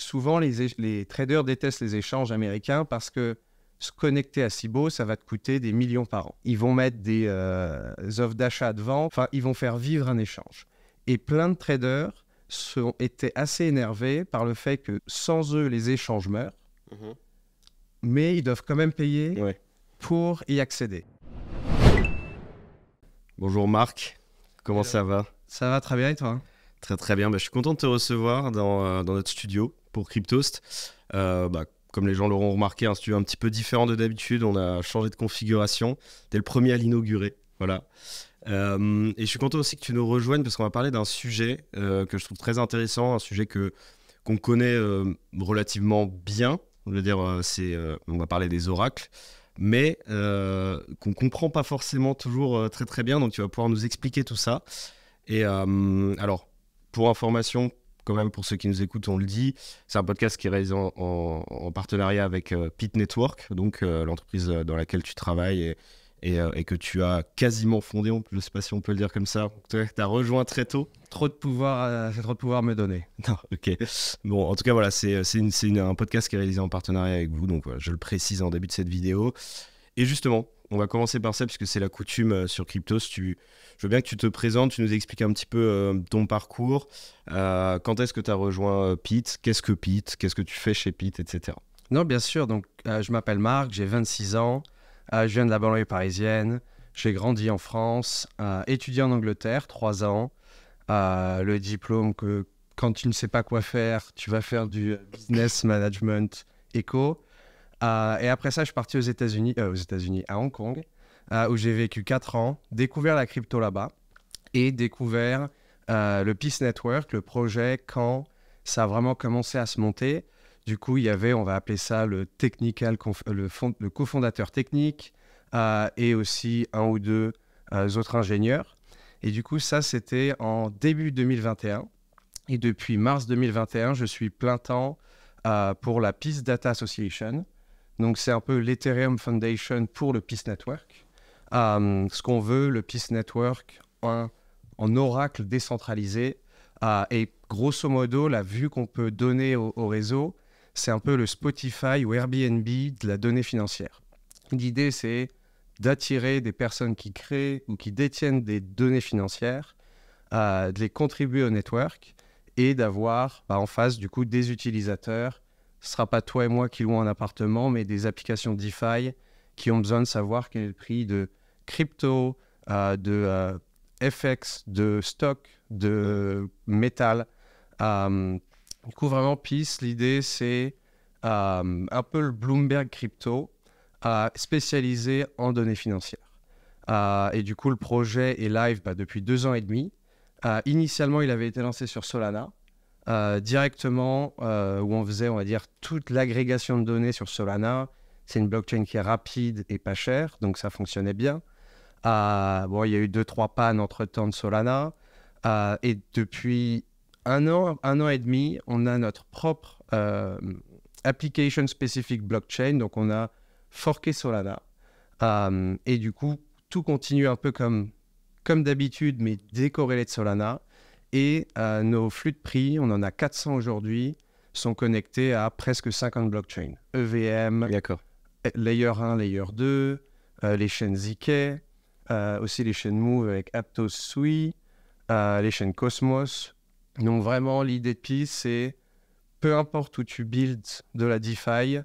souvent, les, traders détestent les échanges américains parce que se connecter à Cibo, ça va te coûter des millions par an. Ils vont mettre des euh, offres d'achat devant, enfin, ils vont faire vivre un échange. Et plein de traders sont, étaient assez énervés par le fait que sans eux, les échanges meurent, mhm. mais ils doivent quand même payer pour y accéder. Bonjour Marc, comment ça va Ça va très bien et toi Très très bien, bah, je suis content de te recevoir dans euh, notre studio pour Cryptost. Euh, bah, comme les gens l'auront remarqué, un hein, studio un petit peu différent de d'habitude. On a changé de configuration dès le premier à l'inaugurer. Voilà. Euh, et je suis content aussi que tu nous rejoignes parce qu'on va parler d'un sujet euh, que je trouve très intéressant, un sujet que qu'on connaît relativement bien. On va dire, c'est, on va parler des oracles, mais qu'on comprend pas forcément toujours très très bien. Donc tu vas pouvoir nous expliquer tout ça. Et alors, pour information, quand même, pour ceux qui nous écoutent, on le dit, c'est un podcast qui est réalisé en, partenariat avec euh, Pit Network, donc euh, l'entreprise euh, dans laquelle tu travailles et, que tu as quasiment fondé, on, je ne sais pas si on peut le dire comme ça, tu as rejoint très tôt. Trop de pouvoir, c'est trop de pouvoir me donner. Non, ok. Bon, en tout cas, voilà, c'est un podcast qui est réalisé en partenariat avec vous, donc je le précise en début de cette vidéo. Et justement, on va commencer par ça puisque c'est la coutume euh, sur Cryptos. je veux bien que tu te présentes, tu nous expliques un petit peu euh, ton parcours. Euh, quand est-ce que tu as rejoint Pete Qu'est-ce que Pete Qu'est-ce que tu fais chez Pete, etc. Non, bien sûr. Donc, je m'appelle Marc, j'ai 26 ans. je viens de la banlieue parisienne. J'ai grandi en France, étudié en Angleterre, 3 ans. le diplôme que quand tu ne sais pas quoi faire, tu vas faire du business management éco. Euh, et après ça, je suis parti aux États-Unis, euh, aux États-Unis, à Hong Kong, euh, où j'ai vécu 4 ans, découvert la crypto là-bas et découvert le Peace Network, le projet, quand ça a vraiment commencé à se monter. Du coup, il y avait, on va appeler ça le technical, le, le cofondateur technique et aussi un ou deux autres ingénieurs. Et du coup, ça, c'était en début 2021. Et depuis mars 2021, je suis plein temps pour la Peace Data Association, donc, c'est un peu l'Ethereum Foundation pour le Peace Network. Euh, ce qu'on veut, le Peace Network, en oracle décentralisé. Euh, et grosso modo, la vue qu'on peut donner au, réseau, c'est un peu le Spotify ou Airbnb de la donnée financière. L'idée, c'est d'attirer des personnes qui créent ou qui détiennent des données financières, euh, de les contribuer au network et d'avoir bah, en face du coup des utilisateurs ce sera pas toi et moi qui louons un appartement, mais des applications DeFi qui ont besoin de savoir quel est le prix de crypto, euh, de euh, FX, de stock, de métal. Euh, du coup, vraiment, PIS, l'idée, c'est un peu le Bloomberg crypto spécialisé en données financières. et du coup, le projet est live bah, depuis deux ans et demi. initialement, il avait été lancé sur Solana. Euh, directement, euh, où on faisait, on va dire, toute l'agrégation de données sur Solana. C'est une blockchain qui est rapide et pas chère, donc ça fonctionnait bien. Euh, bon, il y a eu deux, trois pannes entre-temps de Solana. et depuis un an, un an et demi, on a notre propre application spécifique blockchain. Donc, on a forqué Solana. et du coup, tout continue un peu comme, comme d'habitude, mais décorrélé de Solana. Et nos flux de prix, on en a 400 aujourd'hui, sont connectés à presque 50 blockchains. EVM, Layer 1, Layer 2, euh, les chaînes ZK, euh, aussi les chaînes Move avec Aptos Sui, euh, les chaînes Cosmos. Donc vraiment, l'idée de Pi, c'est peu importe où tu builds de la DeFi,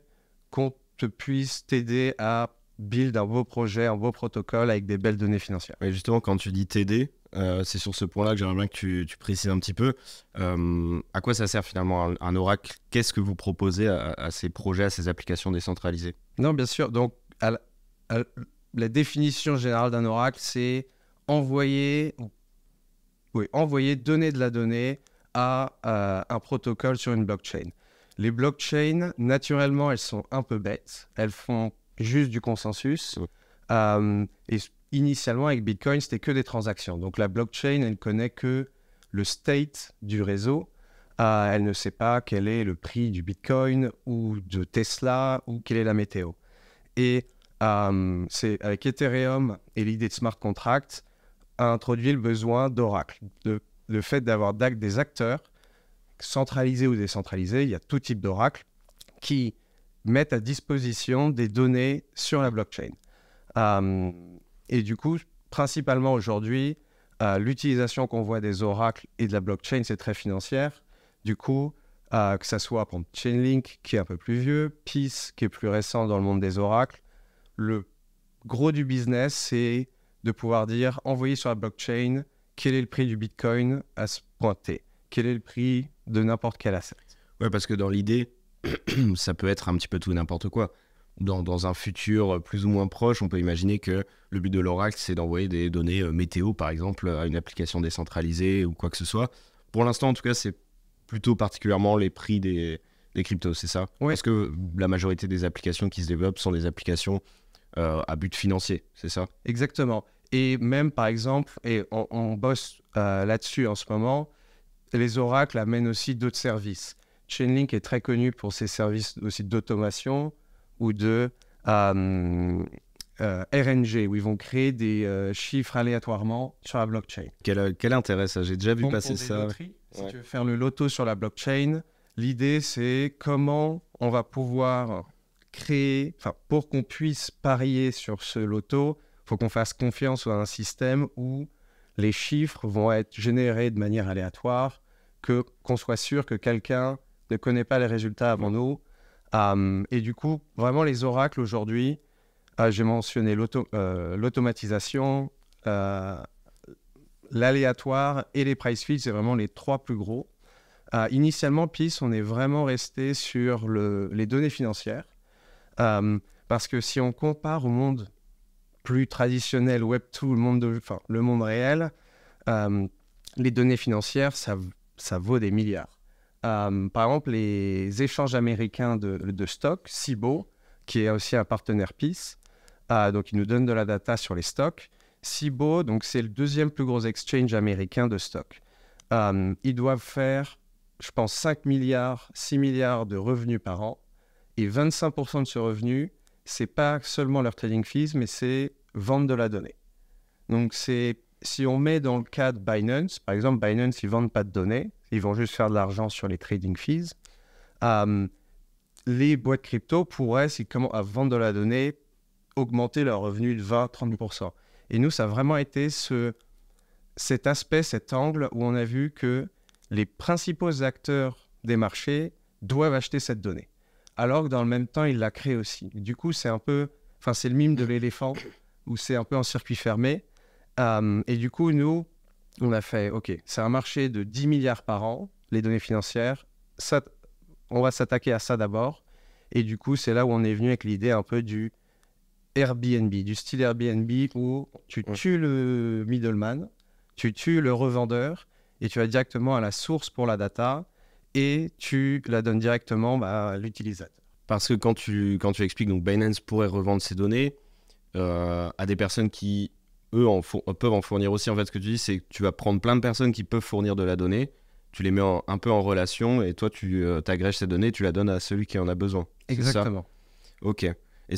qu'on te puisse t'aider à build un beau projet, un beau protocole avec des belles données financières. Mais justement, quand tu dis t'aider, euh, c'est sur ce point-là que j'aimerais bien que tu, précises un petit peu. Euh, à quoi ça sert finalement un, oracle Qu'est-ce que vous proposez à, ces projets, à ces applications décentralisées Non, bien sûr. Donc, la, définition générale d'un oracle, c'est envoyer, oui, envoyer, donner de la donnée à un protocole sur une blockchain. Les blockchains, naturellement, elles sont un peu bêtes. Elles font juste du consensus. Euh, et initialement avec Bitcoin, c'était que des transactions. Donc la blockchain, elle ne connaît que le state du réseau. Ah, elle ne sait pas quel est le prix du Bitcoin ou de Tesla ou quelle est la météo. Et euh, c'est avec Ethereum et l'idée de smart contract a introduit le besoin d'oracle, le, le fait d'avoir des acteurs centralisés ou décentralisés, il y a tout type d'oracle qui mettent à disposition des données sur la blockchain. Euh, et du coup, principalement aujourd'hui, euh, l'utilisation qu'on voit des oracles et de la blockchain, c'est très financière. Du coup, euh, que ce soit pour Chainlink, qui est un peu plus vieux, Peace, qui est plus récent dans le monde des oracles, le gros du business, c'est de pouvoir dire, envoyer sur la blockchain, quel est le prix du Bitcoin à ce point T Quel est le prix de n'importe quel asset Ouais, parce que dans l'idée, ça peut être un petit peu tout n'importe quoi dans, un futur plus ou moins proche, on peut imaginer que le but de l'oracle, c'est d'envoyer des données euh, météo, par exemple, à une application décentralisée ou quoi que ce soit. Pour l'instant, en tout cas, c'est plutôt particulièrement les prix des, cryptos, c'est ça Oui. Parce que la majorité des applications qui se développent sont des applications euh, à but financier, c'est ça Exactement. Et même, par exemple, et on, bosse euh, là-dessus en ce moment, les oracles amènent aussi d'autres services. Chainlink est très connu pour ses services aussi d'automation, ou de euh, euh, RNG, où ils vont créer des euh, chiffres aléatoirement sur la blockchain. Quel, quel intérêt ça J'ai déjà vu passer ça. si tu veux faire le loto sur la blockchain, l'idée c'est comment on va pouvoir créer, enfin pour qu'on puisse parier sur ce loto, faut qu'on fasse confiance à un système où les chiffres vont être générés de manière aléatoire, que qu'on soit sûr que quelqu'un ne connaît pas les résultats avant nous euh, et du coup, vraiment les oracles aujourd'hui, euh, j'ai mentionné euh, l'automatisation, l'aléatoire et les price feeds, c'est vraiment les trois plus gros. initialement, PIS, on est vraiment resté sur les données financières. parce que si on compare au monde plus traditionnel, Web 2, le monde, réel, les données financières, ça vaut des milliards. Euh, par exemple, les échanges américains de, de stock, SIBO, qui est aussi un partenaire PIS, euh, donc ils nous donnent de la data sur les stocks. SIBO, donc c'est le deuxième plus gros exchange américain de stock. Euh, ils doivent faire, je pense, 5 milliards, 6 milliards de revenus par an. Et 25% de ce revenu, c'est pas seulement leur trading fees, mais c'est vente de la donnée. Donc c'est si on met dans le cas de Binance, par exemple, Binance, ils vendent pas de données, ils vont juste faire de l'argent sur les trading fees. Euh, les boîtes crypto pourraient, avant de la donnée, augmenter leurs revenus de 20-30%. Et nous, ça a vraiment été ce, cet aspect, cet angle où on a vu que les principaux acteurs des marchés doivent acheter cette donnée. Alors que dans le même temps, ils la créent aussi. Du coup, c'est un peu, enfin, c'est le mime de l'éléphant où c'est un peu en circuit fermé. Euh, et du coup, nous, on a fait, OK, c'est un marché de 10 milliards par an, les données financières. Ça, on va s'attaquer à ça d'abord. Et du coup, c'est là où on est venu avec l'idée un peu du Airbnb, du style Airbnb où tu tues le middleman, tu tues le revendeur et tu vas directement à la source pour la data et tu la donnes directement bah, à l'utilisateur. Parce que quand tu, quand tu expliques, donc Binance pourrait revendre ses données euh, à des personnes qui eux peuvent en fournir aussi. En fait, ce que tu dis, c'est que tu vas prendre plein de personnes qui peuvent fournir de la donnée, tu les mets un peu en relation et toi, tu euh, t'agrèges ces données, tu la donnes à celui qui en a besoin. Exactement. Ok. Et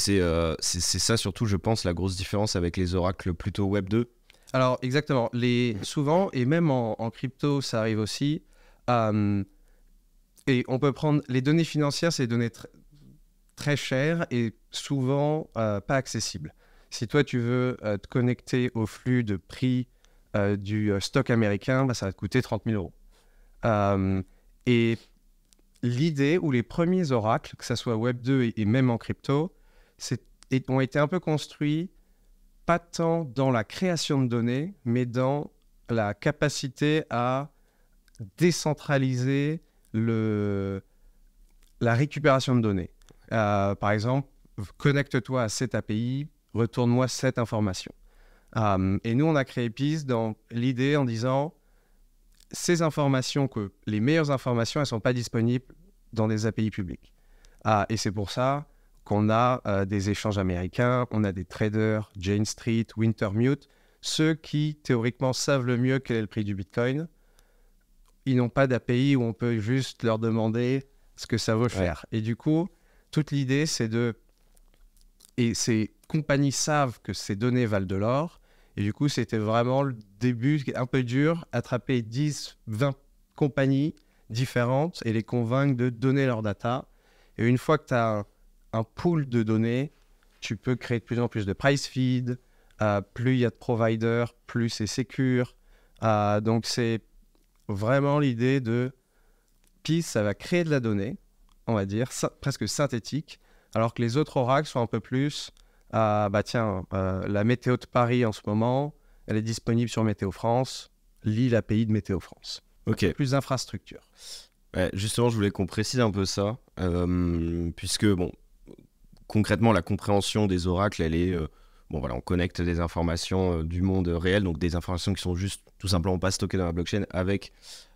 euh, c'est ça surtout, je pense, la grosse différence avec les oracles plutôt Web 2. Alors, exactement. Les, souvent, et même en, crypto, ça arrive aussi. Euh, et on peut prendre les données financières, c'est des données très chères et souvent euh, pas accessibles. Si toi, tu veux euh, te connecter au flux de prix euh, du euh, stock américain, bah, ça va te coûter 30 000 euros. et l'idée ou les premiers oracles, que ce soit Web2 et, même en crypto, ont été un peu construits pas tant dans la création de données, mais dans la capacité à décentraliser le, la récupération de données. par exemple, connecte-toi à cette API, retourne-moi cette information. Hum, et nous, on a créé PIS dans l'idée en disant ces informations, que les meilleures informations, elles ne sont pas disponibles dans des API publics. Ah, et c'est pour ça qu'on a euh, des échanges américains, on a des traders, Jane Street, Wintermute, ceux qui théoriquement savent le mieux quel est le prix du Bitcoin. Ils n'ont pas d'API où on peut juste leur demander ce que ça veut faire. Et du coup, toute l'idée, c'est de et ces compagnies savent que ces données valent de l'or. Et du coup, c'était vraiment le début un peu dur, attraper 10, 20 compagnies différentes et les convaincre de donner leur data. Et une fois que tu as un, pool de données, tu peux créer de plus en plus de price feed. Euh, plus il y a de providers, plus c'est secure. Euh, donc, c'est vraiment l'idée de Puis, ça va créer de la donnée, on va dire, presque synthétique, alors que les autres oracles sont un peu plus à, euh, bah tiens, euh, la météo de Paris en ce moment, elle est disponible sur Météo France, lit l'API de Météo France. Ok. plus d'infrastructures. justement, je voulais qu'on précise un peu ça, euh, puisque, bon, concrètement, la compréhension des oracles, elle est. bon, voilà, on connecte des informations du monde réel, donc des informations qui sont juste tout simplement pas stockées dans la blockchain, avec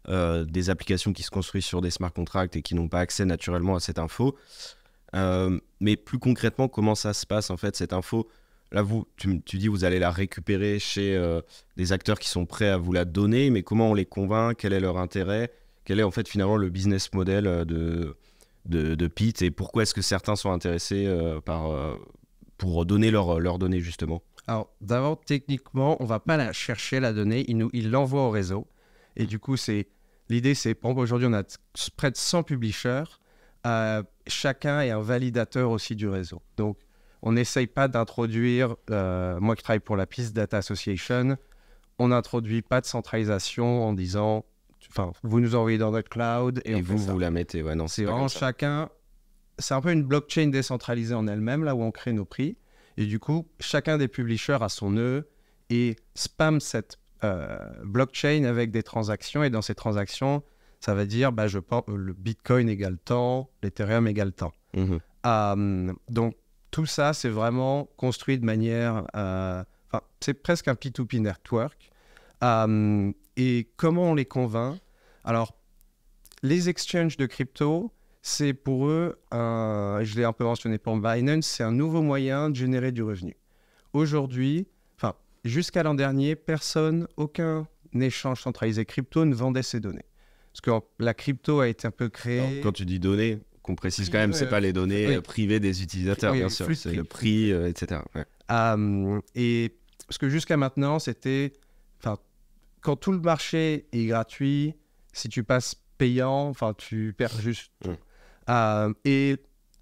des applications qui se construisent sur des smart contracts et qui n'ont pas accès naturellement à cette info. Euh, mais plus concrètement, comment ça se passe en fait cette info Là, vous, tu, dis vous allez la récupérer chez euh, des acteurs qui sont prêts à vous la donner, mais comment on les convainc Quel est leur intérêt Quel est en fait finalement le business model euh, de, de, Pete et pourquoi est-ce que certains sont intéressés par, pour donner leurs leur données justement Alors d'abord, techniquement, on va pas la chercher la donnée, il, nous, il l'envoie au réseau. Et du coup, c'est l'idée, c'est, aujourd'hui, on a près de 100 publishers chacun est un validateur aussi du réseau. Donc, on n'essaye pas d'introduire, euh, moi qui travaille pour la piste Data Association, on n'introduit pas de centralisation en disant, enfin, vous nous envoyez dans notre cloud et, vous, vous la mettez. Ouais, non, c'est vraiment chacun, c'est un peu une blockchain décentralisée en elle-même, là où on crée nos prix. Et du coup, chacun des publishers a son nœud et spam cette euh, blockchain avec des transactions. Et dans ces transactions, ça va dire bah, je pense, euh, le Bitcoin égale temps, l'Ethereum égale temps. Mmh. Hum, donc tout ça, c'est vraiment construit de manière... Euh, c'est presque un P2P network. Hum, et comment on les convainc Alors, les exchanges de crypto, c'est pour eux, je l'ai un peu mentionné pour Binance, c'est un nouveau moyen de générer du revenu. Aujourd'hui, enfin, jusqu'à l'an dernier, personne, aucun échange centralisé crypto ne vendait ses données. Parce que la crypto a été un peu créée. quand tu dis données, qu'on précise quand même, c'est pas les données euh, privées des utilisateurs, bien sûr, c'est le prix, etc. Euh, et parce euh, que jusqu'à maintenant, c'était, enfin, quand tout le marché est gratuit, si tu passes payant, enfin, tu perds juste. et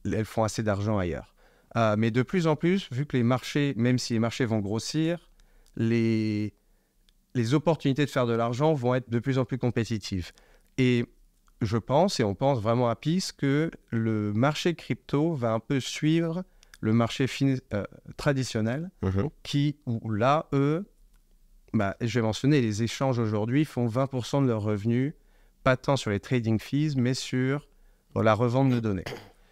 elles font assez d'argent ailleurs. mais de plus en plus, vu que les marchés, même si les marchés vont grossir, les les opportunités de faire de l'argent vont être de plus en plus compétitives. Et je pense, et on pense vraiment à PIS, que le marché crypto va un peu suivre le marché euh, traditionnel, mhm. qui, ou là, eux, bah, je vais mentionner, les échanges aujourd'hui font 20% de leurs revenus, pas tant sur les trading fees, mais sur la revente de données.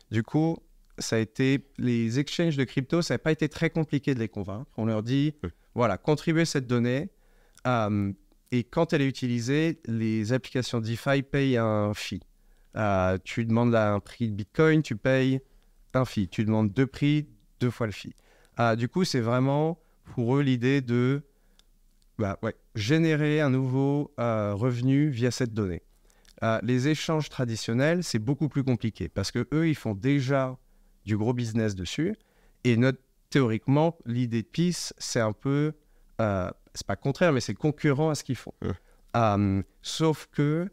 Du coup, ça a été, les exchanges de crypto, ça n'a pas été très compliqué de les convaincre. On leur dit, voilà, contribuez cette donnée à et quand elle est utilisée, les applications DeFi payent un fee. Euh, tu demandes un prix de Bitcoin, tu payes un fee. Tu demandes deux prix, deux fois le fee. Euh, du coup, c'est vraiment pour eux l'idée de bah générer un nouveau euh, revenu via cette donnée. les échanges traditionnels, c'est beaucoup plus compliqué parce que eux, ils font déjà du gros business dessus. Et théoriquement, l'idée de PIS, c'est un peu c'est pas contraire, mais c'est concurrent à ce qu'ils font. Hum, sauf que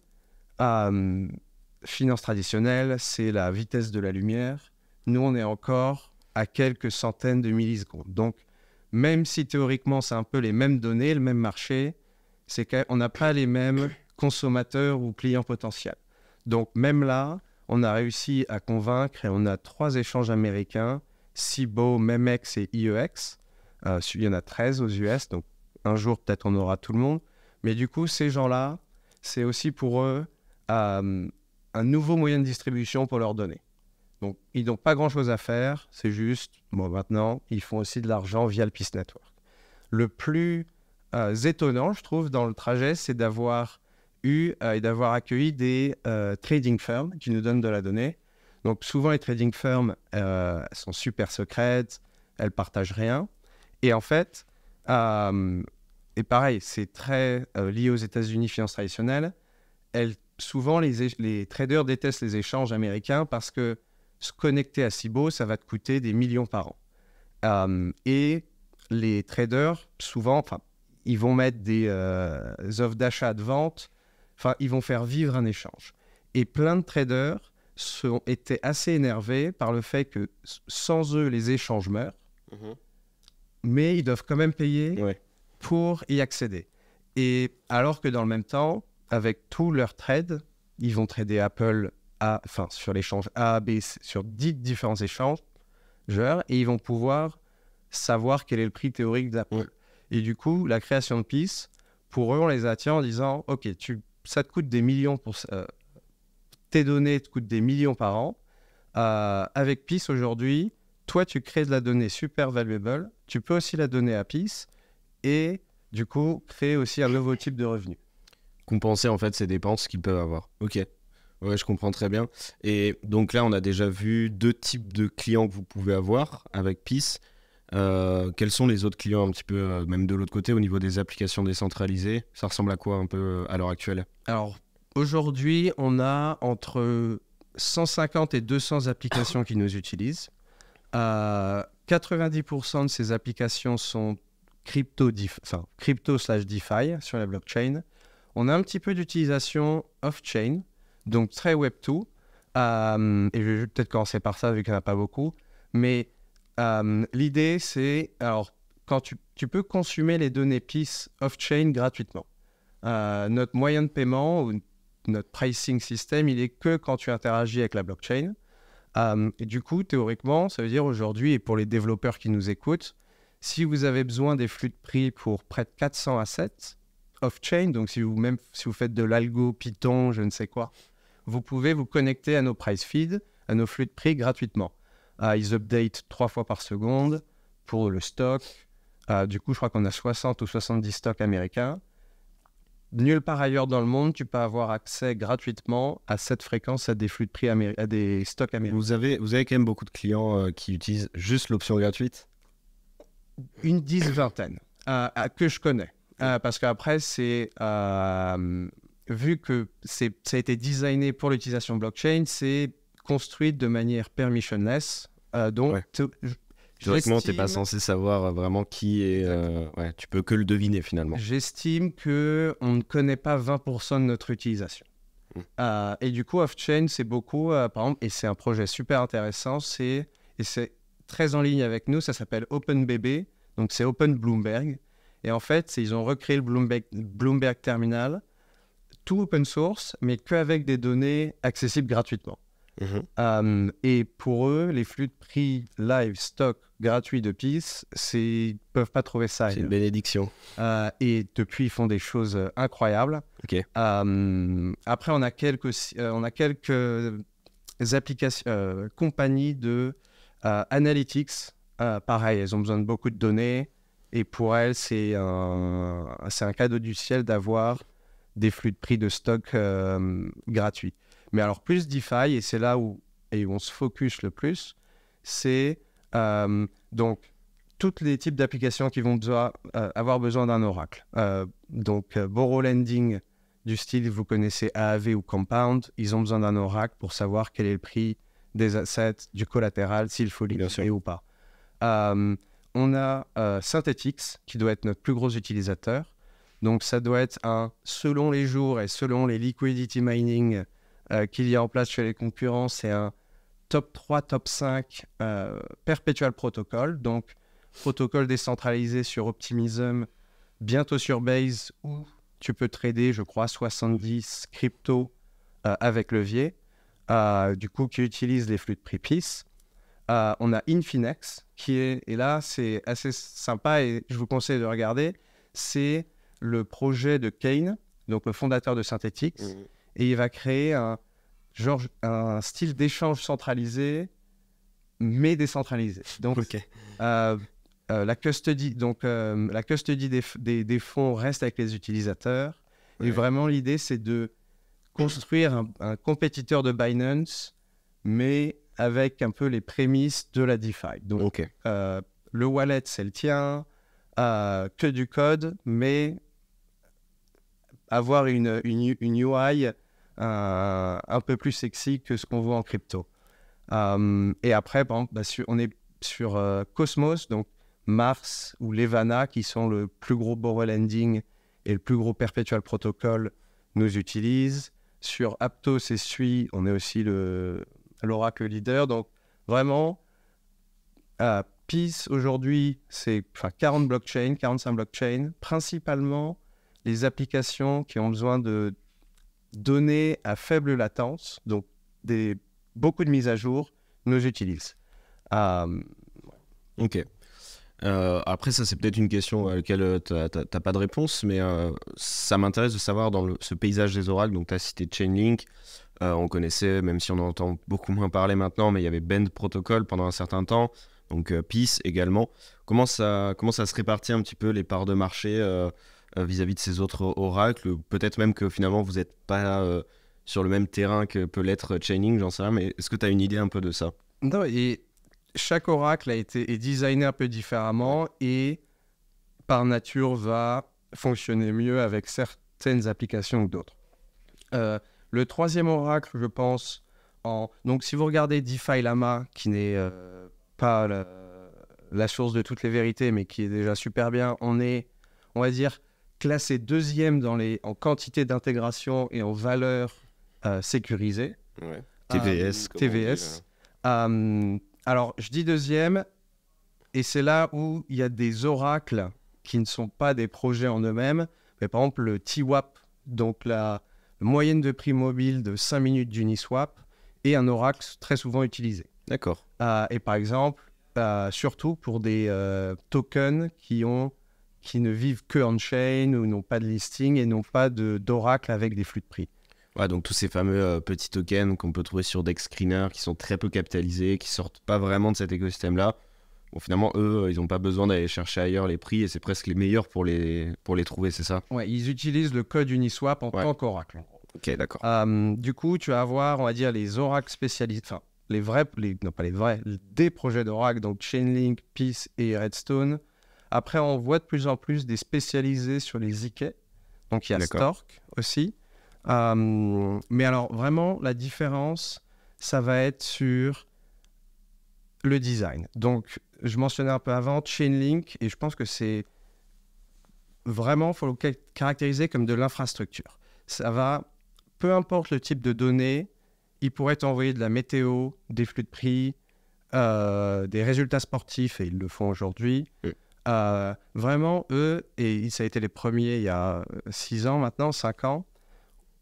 hum, finance traditionnelle, c'est la vitesse de la lumière. Nous, on est encore à quelques centaines de millisecondes. Donc, même si théoriquement, c'est un peu les mêmes données, le même marché, c'est qu'on n'a pas les mêmes consommateurs ou clients potentiels. Donc, même là, on a réussi à convaincre et on a trois échanges américains, SIBO, MEMEX et IEX. Euh, il y en a 13 aux US, donc un jour, peut-être, on aura tout le monde. Mais du coup, ces gens-là, c'est aussi pour eux euh, un nouveau moyen de distribution pour leurs données. Donc, ils n'ont pas grand-chose à faire. C'est juste, maintenant, ils font aussi de l'argent via le Peace Network. Le plus euh, étonnant, je trouve, dans le trajet, c'est d'avoir eu euh, et d'avoir accueilli des trading firms qui nous donnent de la donnée. Donc, souvent, les trading firms sont super secrètes, elles partagent rien. Et en fait, et pareil, c'est très euh, lié aux États-Unis, finances traditionnelles. Elle, souvent, les, les, traders détestent les échanges américains parce que se connecter à Cibo, ça va te coûter des millions par an. Hum, et les traders, souvent, ils vont mettre des euh, offres d'achat, de vente, enfin, ils vont faire vivre un échange. Et plein de traders sont, étaient assez énervés par le fait que sans eux, les échanges meurent, mmh mais ils doivent quand même payer. Ouais pour y accéder. Et alors que dans le même temps, avec tous leurs trades, ils vont trader Apple à, enfin, sur l'échange A, B, sur 10 différents échanges, et ils vont pouvoir savoir quel est le prix théorique d'Apple. Et du coup, la création de PIS, pour eux, on les attire en disant Ok, ça te coûte des millions pour. Euh, tes données te coûtent des millions par an. Euh, avec PIS aujourd'hui, toi, tu crées de la donnée super valuable. Tu peux aussi la donner à PIS et du coup créer aussi un nouveau type de revenu. Compenser en fait ces dépenses qu'ils peuvent avoir. Ok. Ouais, je comprends très bien. Et donc là, on a déjà vu deux types de clients que vous pouvez avoir avec PIS. Euh, quels sont les autres clients un petit peu, euh, même de l'autre côté, au niveau des applications décentralisées Ça ressemble à quoi un peu euh, à l'heure actuelle Alors, aujourd'hui, on a entre 150 et 200 applications qui nous utilisent. 90% de ces applications sont crypto, slash DeFi sur la blockchain. On a un petit peu d'utilisation off-chain, donc très Web2. Euh, et je vais peut-être commencer par ça vu qu'il n'y en a pas beaucoup. Mais euh, l'idée, c'est, alors, quand tu, peux consommer les données PIS off-chain gratuitement. Euh, notre moyen de paiement notre pricing système, il est que quand tu interagis avec la blockchain. et du coup, théoriquement, ça veut dire aujourd'hui, et pour les développeurs qui nous écoutent, si vous avez besoin des flux de prix pour près de 400 assets off-chain, donc si vous, même si vous faites de l'algo, Python, je ne sais quoi, vous pouvez vous connecter à nos price feeds, à nos flux de prix gratuitement. Ah, ils update trois fois par seconde pour le stock. Ah, du coup, je crois qu'on a 60 ou 70 stocks américains. Nulle part ailleurs dans le monde, tu peux avoir accès gratuitement à cette fréquence, à des flux de prix, à des stocks américains. Vous avez, vous avez quand même beaucoup de clients euh, qui utilisent juste l'option gratuite une dix vingtaine euh, euh, que je connais. Euh, parce qu'après, c'est vu que ça a été designé pour l'utilisation blockchain, c'est construit de manière permissionless. donc, ouais. tu n'es pas censé savoir vraiment qui est. ouais, tu peux que le deviner finalement. J'estime que on ne connaît pas 20% de notre utilisation. Mm. et du coup, off-chain, c'est beaucoup, par exemple, et c'est un projet super intéressant, c'est et c'est très en ligne avec nous. Ça s'appelle OpenBB. Donc, c'est Open Bloomberg. Et en fait, ils ont recréé le Bloomberg, Bloomberg Terminal, tout open source, mais qu'avec des données accessibles gratuitement. Mhm. Euh, et pour eux, les flux de prix live, stock, gratuit de PIS, ils ne peuvent pas trouver ça. C'est une bénédiction. Euh, et depuis, ils font des choses euh, incroyables. OK. après, on a quelques, on a quelques applications, compagnie compagnies de euh, analytics, euh, pareil, elles ont besoin de beaucoup de données. Et pour elles, c'est un, un cadeau du ciel d'avoir des flux de prix de stock euh, gratuits. Mais alors, plus DeFi, et c'est là où, et on se focus le plus, c'est donc tous les types d'applications qui vont avoir besoin d'un oracle. donc Borrow Lending du style vous connaissez AAV ou Compound, ils ont besoin d'un oracle pour savoir quel est le prix des assets, du collatéral, s'il faut l'utiliser ou pas. Euh, on a euh, Synthetix, qui doit être notre plus gros utilisateur. Donc ça doit être un selon les jours et selon les liquidity mining euh, qu'il y a en place chez les concurrents, c'est un top 3, top 5 perpétuel protocol Donc protocole décentralisé sur Optimism, bientôt sur Base, où tu peux trader, je crois, 70 cryptos avec levier. Euh, du coup, qui utilise les flux de Prepice. Euh, on a Infinex, qui est, et là, c'est assez sympa et je vous conseille de regarder, c'est le projet de Kane, donc le fondateur de Synthetix, mmh. et il va créer un, style d'échange centralisé, mais décentralisé. Donc, euh, euh, la custody, donc, la des, fonds reste avec les utilisateurs. Et vraiment, l'idée, c'est de construire un, compétiteur de Binance, mais avec un peu les prémices de la DeFi. Donc, euh, le wallet, c'est le tien, euh, que du code, mais avoir une, une, UI euh, un peu plus sexy que ce qu'on voit en crypto. et après, bah, on est sur Cosmos, donc Mars ou Levana, qui sont le plus gros borrow ending et le plus gros perpetual protocol nous utilisent. Sur Aptos et SUI, on est aussi le, l'oracle leader. Donc, vraiment, à PIS aujourd'hui, c'est 40 blockchains, 45 blockchains, principalement les applications qui ont besoin de données à faible latence, donc des, beaucoup de mises à jour, nous utilisent. Euh, ok. Euh, après, ça, c'est peut-être une question à laquelle euh, tu n'as pas de réponse, mais euh, ça m'intéresse de savoir dans ce paysage des oracles. Donc, tu as cité Chainlink, on connaissait, même si on en entend beaucoup moins parler maintenant, mais il y avait Bend Protocol pendant un certain temps, donc Peace également. Comment ça, comment ça se répartit un petit peu les parts de marché vis-à-vis de ces autres oracles Peut-être même que finalement, vous n'êtes pas sur le même terrain que peut l'être Chainlink, j'en sais rien, mais est-ce que tu as une idée un peu de ça et chaque oracle a été est designé un peu différemment et par nature va fonctionner mieux avec certaines applications que d'autres. Euh, le troisième oracle, je pense, en... donc si vous regardez DeFi Lama, qui n'est euh, pas la, source de toutes les vérités, mais qui est déjà super bien, on est, on va dire, classé deuxième dans les, en quantité d'intégration et en valeur euh, sécurisée. TVS. TVS. Alors, je dis deuxième, et c'est là où il y a des oracles qui ne sont pas des projets en eux-mêmes. Mais par exemple, le TWAP, donc la moyenne de prix mobile de 5 minutes d'Uniswap, est un oracle très souvent utilisé. D'accord. Euh, et par exemple, euh, surtout pour des euh, tokens qui, ont, qui ne vivent que on-chain ou n'ont pas de listing et n'ont pas d'oracle avec des flux de prix donc tous ces fameux euh, petits tokens qu'on peut trouver sur DexScreener qui sont très peu capitalisés, qui sortent pas vraiment de cet écosystème-là. Bon, finalement, eux, euh, ils n'ont pas besoin d'aller chercher ailleurs les prix et c'est presque les meilleurs pour les, pour les trouver, c'est ça Ouais, ils utilisent le code Uniswap en tant qu'oracle. Ok, d'accord. Euh, du coup, tu vas avoir, on va dire, les oracles spécialisés, enfin, les vrais, non pas les vrais, des projets d'oracle, donc Chainlink, Peace et Redstone. Après, on voit de plus en plus des spécialisés sur les IK. Donc, il y a Stork aussi. Euh, mais alors vraiment, la différence, ça va être sur le design. Donc, je mentionnais un peu avant Chainlink, et je pense que c'est vraiment, faut le caractériser comme de l'infrastructure. Ça va, peu importe le type de données, ils pourraient envoyer de la météo, des flux de prix, euh, des résultats sportifs, et ils le font aujourd'hui. Euh, vraiment, eux, et ça a été les premiers il y a 6 ans maintenant, 5 ans,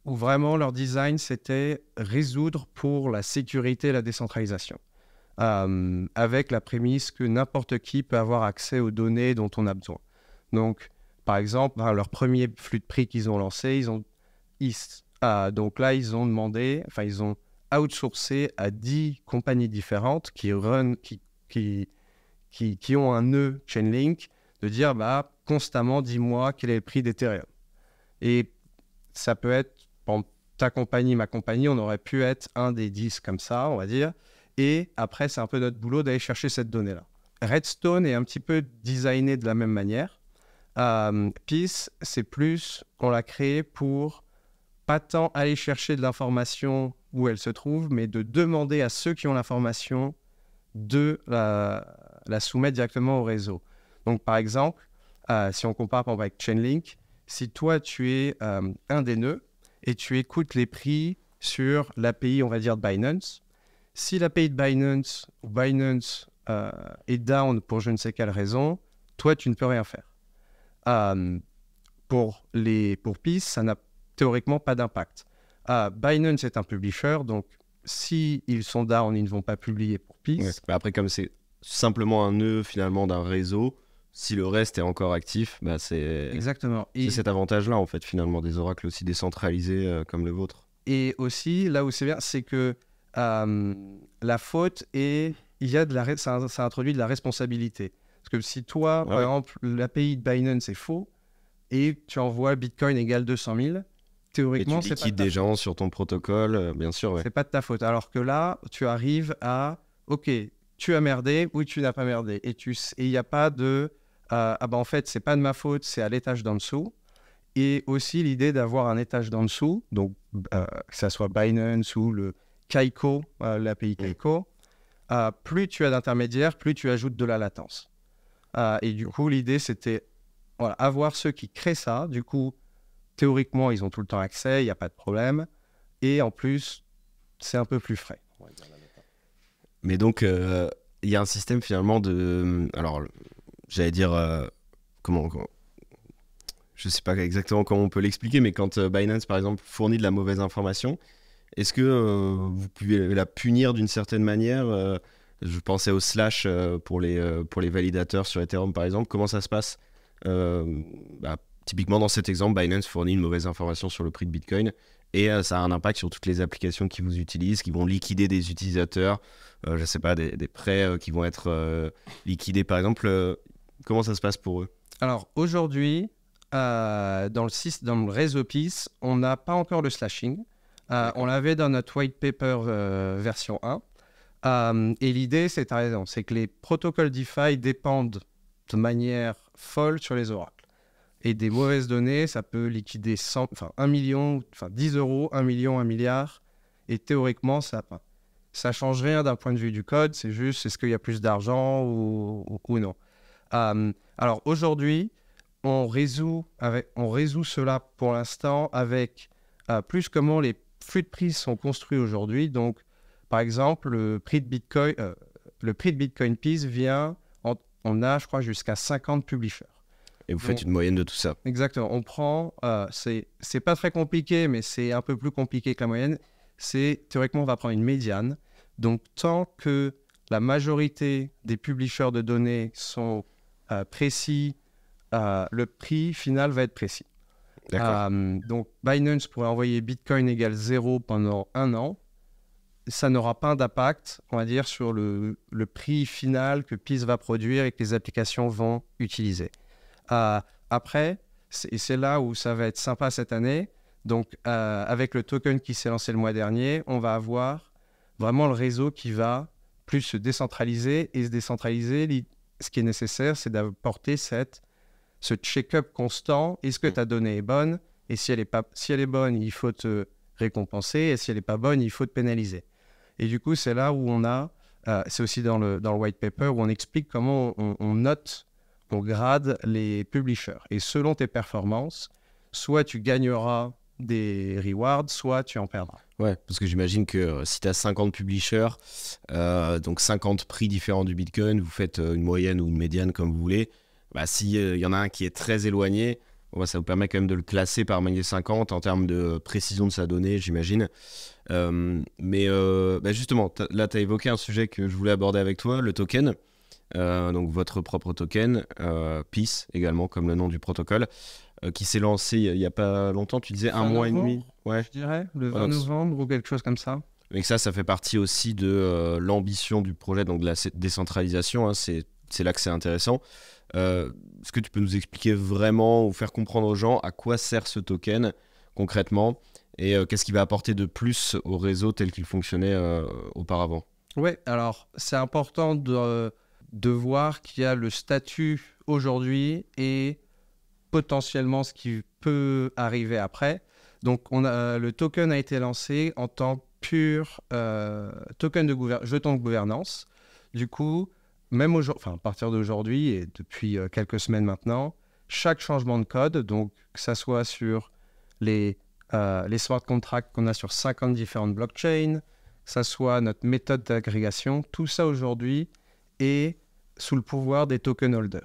où vraiment leur design, c'était résoudre pour la sécurité et la décentralisation. Euh, avec la prémisse que n'importe qui peut avoir accès aux données dont on a besoin. Donc, par exemple, ben, leur premier flux de prix qu'ils ont lancé, ils ont, euh, donc là, ils ont demandé, enfin, ils ont outsourcé à 10 compagnies différentes qui, run, qui, qui, qui, qui ont un nœud Chainlink de dire bah, constamment, dis-moi quel est le prix d'Ethereum. Et ça peut être ta compagnie, ma compagnie, on aurait pu être un des 10 comme ça, on va dire. Et après, c'est un peu notre boulot d'aller chercher cette donnée-là. Redstone est un petit peu designé de la même manière. Euh, c'est plus, qu'on l'a créé pour pas tant aller chercher de l'information où elle se trouve, mais de demander à ceux qui ont l'information de la, soumettre directement au réseau. Donc, par exemple, euh, si on compare par exemple, avec Chainlink, si toi, tu es euh, un des nœuds, et tu écoutes les prix sur l'API, on va dire, de Binance. Si l'API de Binance ou Binance euh, est down pour je ne sais quelle raison, toi, tu ne peux rien faire. Euh, pour les pour ça n'a théoriquement pas d'impact. Euh, Binance est un publisher, donc si sont down, ils ne vont pas publier pour Peace. après, comme c'est simplement un nœud finalement d'un réseau, si le reste est encore actif, bah c'est exactement et... cet avantage-là en fait finalement des oracles aussi décentralisés euh, comme le vôtre. Et aussi là où c'est bien, c'est que euh, la faute et il y a de la ça, introduit de la responsabilité parce que si toi par exemple l'API de Binance est faux et tu envoies Bitcoin égal 200 000 théoriquement c'est pas de ta des gens sur ton protocole euh, bien sûr ouais. c'est pas de ta faute alors que là tu arrives à ok tu as merdé ou tu n'as pas merdé et tu il n'y a pas de euh, ah ben, en fait, c'est pas de ma faute, c'est à l'étage d'en dessous. Et aussi l'idée d'avoir un étage d'en dessous, donc euh, que ça soit Binance ou le Kaiko, la euh, l'API Kaiko, plus tu as d'intermédiaires, plus tu ajoutes de la latence. et du coup, l'idée, c'était avoir ceux qui créent ça. Du coup, théoriquement, ils ont tout le temps accès, il n'y a pas de problème. Et en plus, c'est un peu plus frais. Mais donc, il y a un système finalement de. Hum, alors, j'allais dire, euh, comment, je sais pas exactement comment on peut l'expliquer, mais quand euh, Binance, par exemple, fournit de la mauvaise information, est-ce que euh, vous pouvez la punir d'une certaine manière Je pensais au slash pour, les, pour les validateurs sur Ethereum, par exemple. Comment ça se passe bah, Typiquement, dans cet exemple, Binance fournit une mauvaise information sur le prix de Bitcoin et ça a un impact sur toutes les applications qui vous utilisent, qui vont liquider des utilisateurs, je ne sais pas, des, prêts qui vont être liquidés. Par exemple, Comment ça se passe pour eux Alors aujourd'hui, euh, dans, le, réseau PIS, on n'a pas encore le slashing. Euh, on l'avait dans notre white paper euh, version 1. et l'idée, c'est c'est que les protocoles DeFi dépendent de manière folle sur les oracles. Et des mauvaises données, ça peut liquider 1 million, enfin 10 euros, 1 million, 1 milliard. Et théoriquement, ça, ça change rien d'un point de vue du code. C'est juste, est-ce qu'il y a plus d'argent ou non. Euh, alors aujourd'hui, on résout, avec, on résout cela pour l'instant avec euh, plus comment les flux de prix sont construits aujourd'hui. Donc, par exemple, le prix de Bitcoin, euh, le prix de Bitcoin Peace vient, on a, je crois, jusqu'à 50 publishers. Et vous faites une moyenne de tout ça. Exactement. On prend, euh, c'est pas très compliqué, mais c'est un peu plus compliqué que la moyenne. C'est théoriquement, on va prendre une médiane. Donc, tant que la majorité des publishers de données sont euh, précis, euh, le prix final va être précis. Euh, donc Binance pourrait envoyer Bitcoin égal 0 pendant un an. Ça n'aura pas d'impact, on va dire, sur le, prix final que PIS va produire et que les applications vont utiliser. après, et c'est là où ça va être sympa cette année. Donc, avec le token qui s'est lancé le mois dernier, on va avoir vraiment le réseau qui va plus se décentraliser et se décentraliser ce qui est nécessaire, c'est d'apporter cette, ce check-up constant. Est-ce que mm. ta donnée est bonne Et si elle est, pas, si elle est bonne, il faut te récompenser. Et si elle n'est pas bonne, il faut te pénaliser. Et du coup, c'est là où on a, euh, c'est aussi dans le, dans le white paper, où on explique comment on, on note, on grade les publishers. Et selon tes performances, soit tu gagneras des rewards, soit tu en perdras. Ouais, parce que j'imagine que euh, si tu as 50 publishers, euh, donc 50 prix différents du Bitcoin, vous faites euh, une moyenne ou une médiane comme vous voulez. Bah, S'il y en a un qui est très éloigné, bah, ça vous permet quand même de le classer parmi les 50 en termes de précision de sa donnée, j'imagine. mais bah, justement, là, tu as évoqué un sujet que je voulais aborder avec toi, le token. donc votre propre token, PIS également comme le nom du protocole. Euh, qui s'est lancé il n'y a pas longtemps, tu disais un mois et demi, ouais. je dirais, le 20 novembre ou quelque chose comme ça. Mais ça, ça fait partie aussi de euh, l'ambition du projet, donc de la décentralisation, hein, c'est là que c'est intéressant. Euh, est-ce que tu peux nous expliquer vraiment ou faire comprendre aux gens à quoi sert ce token concrètement et qu'est-ce qui va apporter de plus au réseau tel qu'il fonctionnait auparavant Oui, alors c'est important de, de voir qu'il y a le statut aujourd'hui et potentiellement ce qui peut arriver après. Donc, on a, le token a été lancé en tant pur euh, token de jeton de gouvernance. Du coup, même enfin, à partir d'aujourd'hui et depuis euh, quelques semaines maintenant, chaque changement de code, donc que ça soit sur les, euh, les smart contracts qu'on a sur 50 différentes blockchains, que ce soit notre méthode d'agrégation, tout ça aujourd'hui est sous le pouvoir des token holders.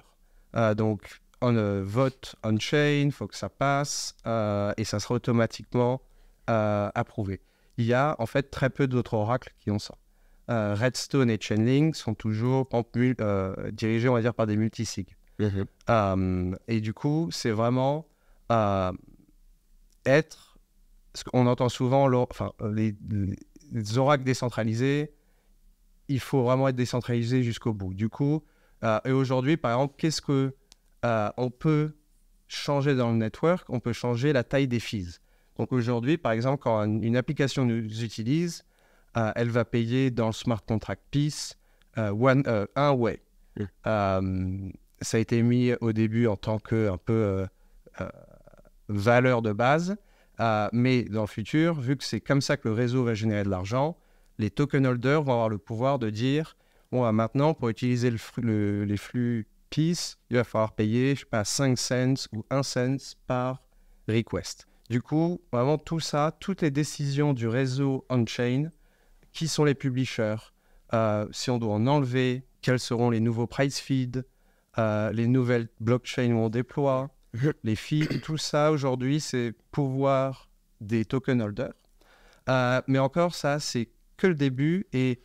donc, on, euh, vote on-chain, il faut que ça passe, euh, et ça sera automatiquement euh, approuvé. Il y a en fait très peu d'autres oracles qui ont ça. Redstone et Chainlink sont toujours dirigés, on va dire, par des multisig. Mm-hmm. et du coup, c'est vraiment être... Ce qu'on entend souvent, enfin, les, oracles décentralisés, il faut vraiment être décentralisé jusqu'au bout. Du coup, et aujourd'hui, par exemple, qu'est-ce que euh, on peut changer dans le network, on peut changer la taille des fees. Donc aujourd'hui, par exemple, quand une application nous utilise, euh, elle va payer dans le smart contract piece euh, one, un way. Mm. ça a été mis au début en tant que un peu valeur de base, mais dans le futur, vu que c'est comme ça que le réseau va générer de l'argent, les token holders vont avoir le pouvoir de dire on va bah, maintenant, pour utiliser les flux piece, il va falloir payer, je sais pas, 5 cents ou 1 cent par request. Du coup, vraiment tout ça, toutes les décisions du réseau on-chain, qui sont les publishers, euh, si on doit en enlever, quels seront les nouveaux price feeds, euh, les nouvelles blockchains où on déploie, les feeds, tout ça aujourd'hui, c'est pouvoir des token holders. Euh, mais encore, ça, c'est que le début. Et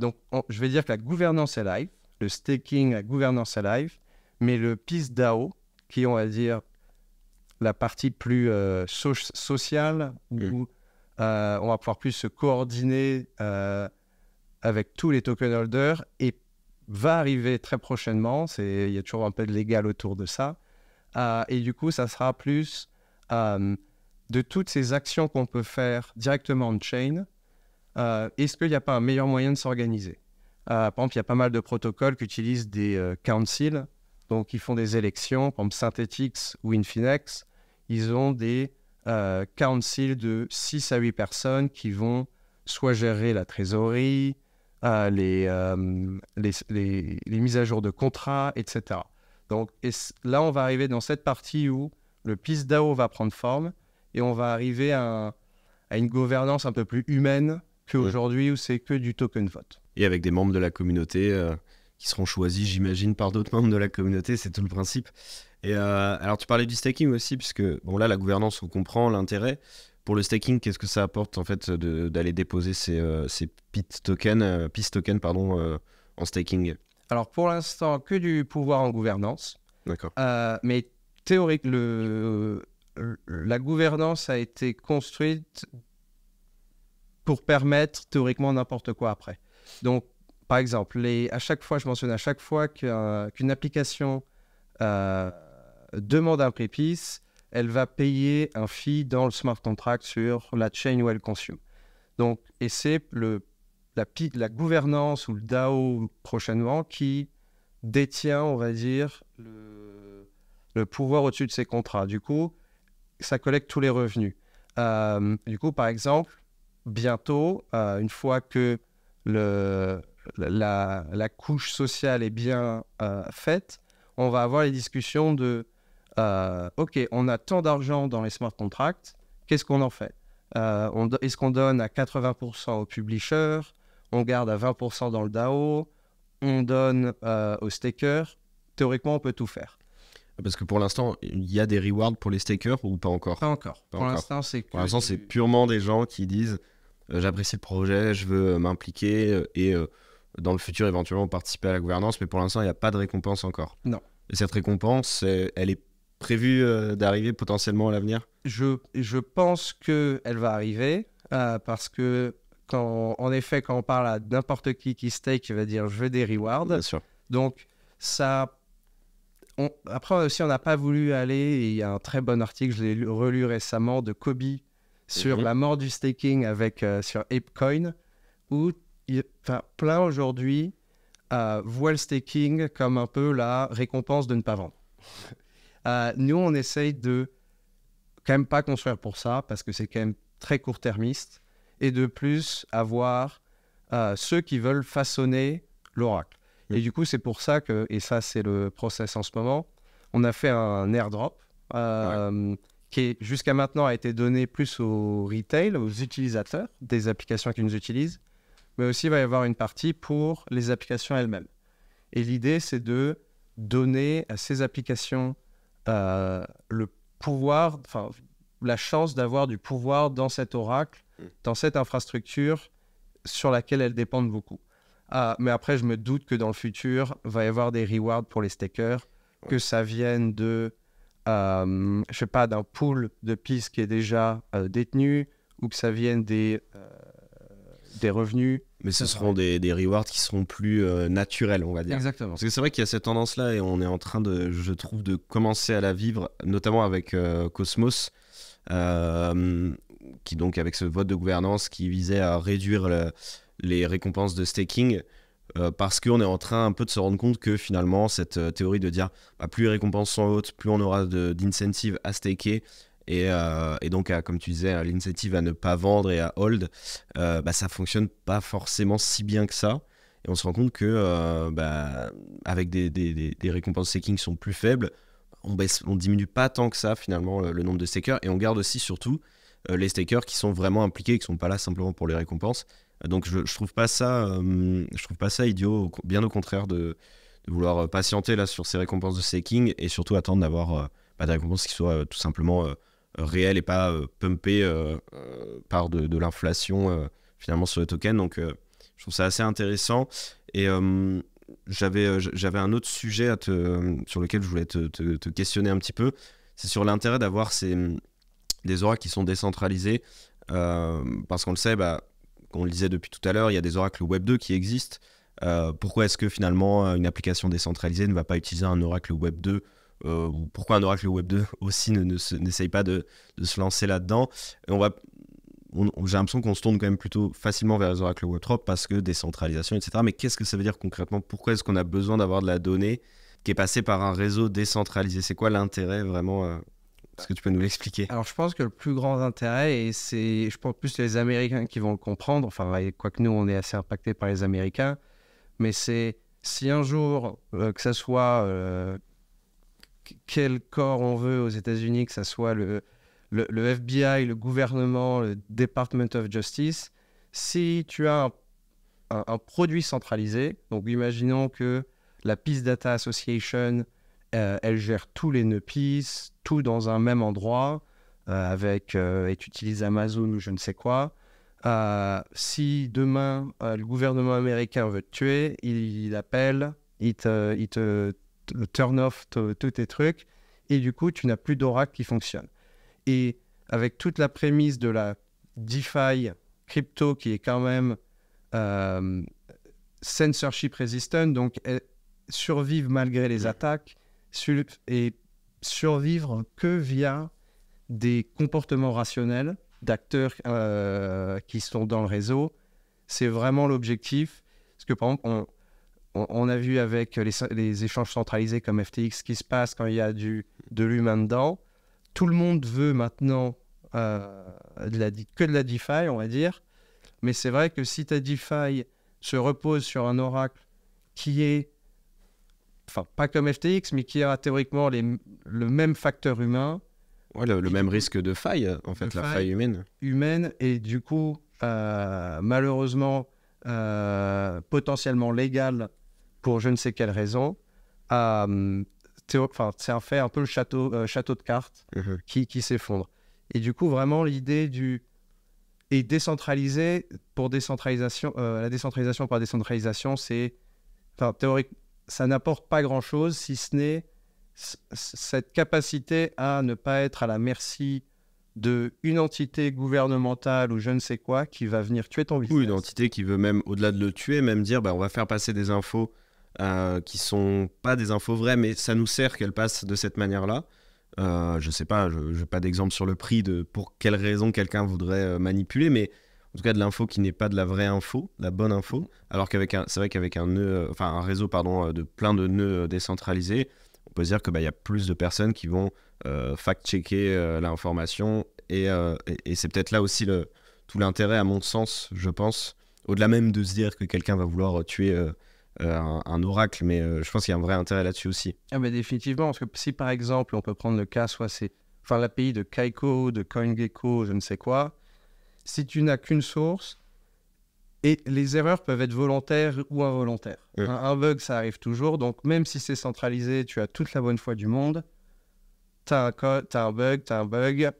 donc, je vais dire que la gouvernance est live le staking, à gouvernance Alive, mais le PIS DAO, qui est, on va dire, la partie plus euh, sociale, où euh, on va pouvoir plus se coordonner euh, avec tous les token holders, et va arriver très prochainement, il y a toujours un peu de légal autour de ça, et du coup, ça sera plus de toutes ces actions qu'on peut faire directement en chain, est-ce qu'il n'y a pas un meilleur moyen de s'organiser euh, par exemple, il y a pas mal de protocoles qui utilisent des euh, councils, donc ils font des élections, comme Synthetix ou Infinex. Ils ont des euh, councils de 6 à 8 personnes qui vont soit gérer la trésorerie, les, les, les, mises à jour de contrats, etc. Donc là, on va arriver dans cette partie où le PIS DAO va prendre forme et on va arriver à, une gouvernance un peu plus humaine qu'aujourd'hui où c'est que du token vote et avec des membres de la communauté euh, qui seront choisis, j'imagine, par d'autres membres de la communauté. C'est tout le principe. Et euh, alors, tu parlais du staking aussi, puisque bon, là, la gouvernance, on comprend l'intérêt. Pour le staking, qu'est-ce que ça apporte en fait d'aller déposer ces, euh, ces PIT tokens, PIS tokens pardon, en staking Alors, pour l'instant, que du pouvoir en gouvernance. D'accord. mais théorique, le, la gouvernance a été construite pour permettre théoriquement n'importe quoi après. Donc, par exemple, à chaque fois, je mentionne à chaque fois qu'une application euh, demande un prépice, elle va payer un fee dans le smart contract sur la chain où elle consomme. Donc, et c'est la, gouvernance ou le DAO prochainement qui détient, on va dire, le, pouvoir au-dessus de ces contrats. Du coup, ça collecte tous les revenus. Euh, du coup, par exemple, bientôt, euh, une fois que le, la, couche sociale est bien euh, faite, on va avoir les discussions de euh, OK, on a tant d'argent dans les smart contracts, qu'est-ce qu'on en fait euh, Est-ce qu'on donne à 80% aux publishers On garde à 20% dans le DAO On donne aux stakers Théoriquement, on peut tout faire. Parce que pour l'instant, il y a des rewards pour les stakers ou pas encore Pas encore. pour l'instant, c'est purement des gens qui disent euh, j'apprécie le projet, je veux euh, m'impliquer euh, et dans le futur éventuellement participer à la gouvernance, mais pour l'instant, il n'y a pas de récompense encore. Non. Et cette récompense, elle est prévue d'arriver potentiellement à l'avenir je, je pense qu'elle va arriver parce que, quand, en effet, quand on parle à n'importe qui qui stake, il va dire je veux des rewards. Bien sûr. Donc, ça. après aussi, on n'a pas voulu aller. Il y a un très bon article, je l'ai relu récemment, de Kobe sur mhm. la mort du staking avec, euh, sur ApeCoin, où il, plein aujourd'hui euh, voient le staking comme un peu la récompense de ne pas vendre. Euh, nous, on essaye de quand même pas construire pour ça, parce que c'est quand même très court-termiste, et de plus avoir euh, ceux qui veulent façonner l'oracle. Mm. Et du coup, c'est pour ça que, et ça c'est le process en ce moment, on a fait un airdrop. Ouais qui jusqu'à maintenant a été donné plus au retail, aux utilisateurs des applications qu'ils nous utilisent, mais aussi il va y avoir une partie pour les applications elles-mêmes. Et l'idée, c'est de donner à ces applications euh, le pouvoir, enfin la chance d'avoir du pouvoir dans cet oracle, mm. dans cette infrastructure sur laquelle elles dépendent beaucoup. Ah, mais après, je me doute que dans le futur, va y avoir des rewards pour les stakers, que ça vienne de euh, je sais pas, d'un pool de pistes qui est déjà euh, détenu ou que ça vienne des, euh, des revenus. Mais ce euh, seront des, des, rewards qui seront plus naturels, on va dire. Exactement. Parce que c'est vrai qu'il y a cette tendance-là et on est en train de, je trouve, de commencer à la vivre, notamment avec Cosmos. qui donc avec ce vote de gouvernance qui visait à réduire les récompenses de staking, euh, parce qu'on est en train un peu de se rendre compte que finalement, cette euh, théorie de dire bah, plus les récompenses sont hautes, plus on aura d'incentives à staker. Et, euh, donc, comme tu disais, l'incentive à ne pas vendre et à hold, bah, ça fonctionne pas forcément si bien que ça. Et on se rend compte que, bah, avec des, récompenses staking qui sont plus faibles, on, baisse, diminue pas tant que ça finalement le, nombre de stakers. Et on garde aussi surtout les stakers qui sont vraiment impliqués, qui sont pas là simplement pour les récompenses, donc je, trouve pas ça, euh, je trouve pas ça idiot, bien au contraire de, vouloir euh, patienter là sur ces récompenses de staking et surtout attendre d'avoir euh, bah, des récompenses qui soient tout simplement réelles et pas pumpées par de, l'inflation finalement sur les token. Donc je trouve ça assez intéressant et j'avais j'avais un autre sujet à te, sur lequel je voulais te, questionner un petit peu. C'est sur l'intérêt d'avoir ces des oracles qui sont décentralisés parce qu'on le sait bah on le disait depuis tout à l'heure, il y a des oracles Web 2 qui existent. Euh, pourquoi est-ce que finalement euh, une application décentralisée ne va pas utiliser un oracle Web 2 euh, Pourquoi un oracle Web 2 aussi n'essaye ne, pas de, se lancer là-dedans on va, J'ai l'impression qu'on se tourne quand même plutôt facilement vers les oracles Web 3 parce que décentralisation, etc. Mais qu'est-ce que ça veut dire concrètement Pourquoi est-ce qu'on a besoin d'avoir de la donnée qui est passée par un réseau décentralisé C'est quoi l'intérêt vraiment est-ce que tu peux nous l'expliquer Alors, je pense que le plus grand intérêt, et c'est, je pense, plus les Américains qui vont le comprendre, enfin, quoique nous, on est assez impacté par les Américains, mais c'est si un jour, euh, que ce soit euh, quel corps on veut aux États-Unis, que ce soit le, le, FBI, le gouvernement, le Department of Justice, si tu as un produit centralisé, donc imaginons que la Peace Data Association euh, elle gère tous les nœuds tout dans un même endroit, euh, avec, et euh, tu utilises Amazon ou je ne sais quoi. si demain le gouvernement américain veut te tuer, il, appelle, il te, il te, turn off tous tes trucs, et du coup, tu n'as plus d'oracle qui fonctionne. Et avec toute la prémisse de la DeFi crypto qui est quand même censorship resistant, donc elle, survive malgré les attaques, et survivre que via des comportements rationnels d'acteurs euh, qui sont dans le réseau. C'est vraiment l'objectif. Parce que par exemple, on, a vu avec les, échanges centralisés comme FTX ce qui se passe quand il y a du, de l'humain dedans. Tout le monde veut maintenant euh, de que de la DeFi, on va dire. Mais c'est vrai que si ta DeFi se repose sur un oracle qui est enfin pas comme FTX, mais qui a théoriquement les, le même facteur humain. Ouais, le, même risque de faille, en fait, la faille, humaine. Humaine, et du coup, euh, malheureusement, euh, potentiellement légale pour je ne sais quelle raison. Euh, enfin, c'est un fait un peu le château, château de cartes mmh qui, qui s'effondre. Et du coup, vraiment, l'idée du. Et décentraliser pour décentralisation, la décentralisation par décentralisation, c'est. Enfin, théoriquement ça n'apporte pas grand-chose si ce n'est cette capacité à ne pas être à la merci d'une entité gouvernementale ou je ne sais quoi qui va venir tuer ton business. Ou une entité qui veut même, au-delà de le tuer, même dire bah, on va faire passer des infos qui euh, qui sont pas des infos vraies, mais ça nous sert qu'elles passent de cette manière-là. Euh, je sais pas, je n'ai pas d'exemple sur le prix de pour quelle raison quelqu'un voudrait euh, manipuler, mais en tout cas de l'info qui n'est pas de la vraie info, la bonne info, alors qu'avec un, c'est vrai qu'avec un nœud, euh, enfin un réseau pardon euh, de plein de nœuds euh, décentralisés, on peut se dire que bah il y a plus de personnes qui vont fact-checker l'information et, et, c'est peut-être là aussi le, tout l'intérêt à mon sens, je pense, au-delà même de se dire que quelqu'un va vouloir tuer un, oracle, mais je pense qu'il y a un vrai intérêt là-dessus aussi. Ah définitivement, parce que si par exemple on peut prendre le cas, soit c'est enfin l'API de Kaiko, de CoinGecko, je ne sais quoi, si tu n'as qu'une source, et les erreurs peuvent être volontaires ou involontaires. Un, bug, ça arrive toujours. Donc, même si c'est centralisé, tu as toute la bonne foi du monde. Tu as un un bug, tu as un bug.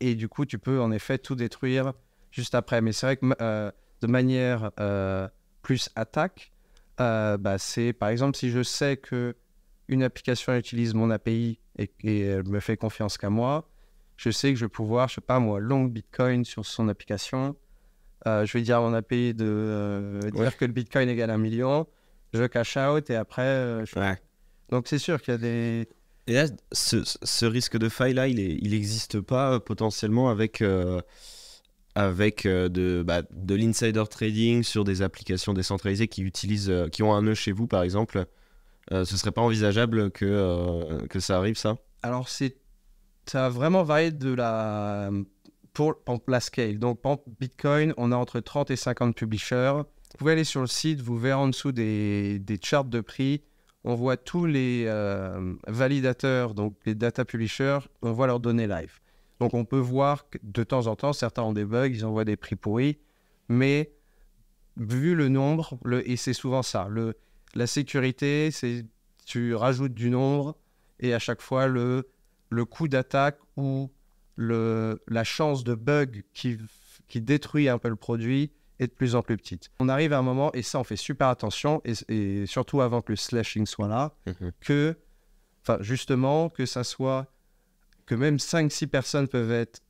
Et du coup, tu peux en effet tout détruire juste après. Mais c'est vrai que euh, de manière euh, plus attaque, euh, bah, c'est par exemple si je sais que une application utilise mon API et, me fait confiance qu'à moi, je sais que je vais pouvoir, je sais pas moi, long Bitcoin sur son application. Euh, je vais dire à mon API de euh, dire que le Bitcoin égale un million. Je cash out et après. Euh, Donc c'est sûr qu'il y a des. Et là, ce, risque de faille là, il n'existe pas potentiellement avec avec de, bah, de l'insider trading sur des applications décentralisées qui utilisent, qui ont un nœud chez vous par exemple. ce serait pas envisageable que que ça arrive ça Alors c'est ça a vraiment varié de la, pour la scale. Donc, pour Bitcoin, on a entre 30 et 50 publishers. Vous pouvez aller sur le site, vous verrez en dessous des, des charts de prix. On voit tous les euh, validateurs, donc les data publishers, on voit leurs données live. Donc, on peut voir que de temps en temps, certains ont des bugs, ils envoient des prix pourris. Mais vu le nombre, le, et c'est souvent ça, le, la sécurité, c'est tu rajoutes du nombre et à chaque fois le le coup d'attaque ou le, la chance de bug qui, qui détruit un peu le produit est de plus en plus petite. On arrive à un moment, et ça on fait super attention, et, surtout avant que le slashing soit là, mhm. que, enfin justement, que ça soit, que même 5-6 personnes peuvent être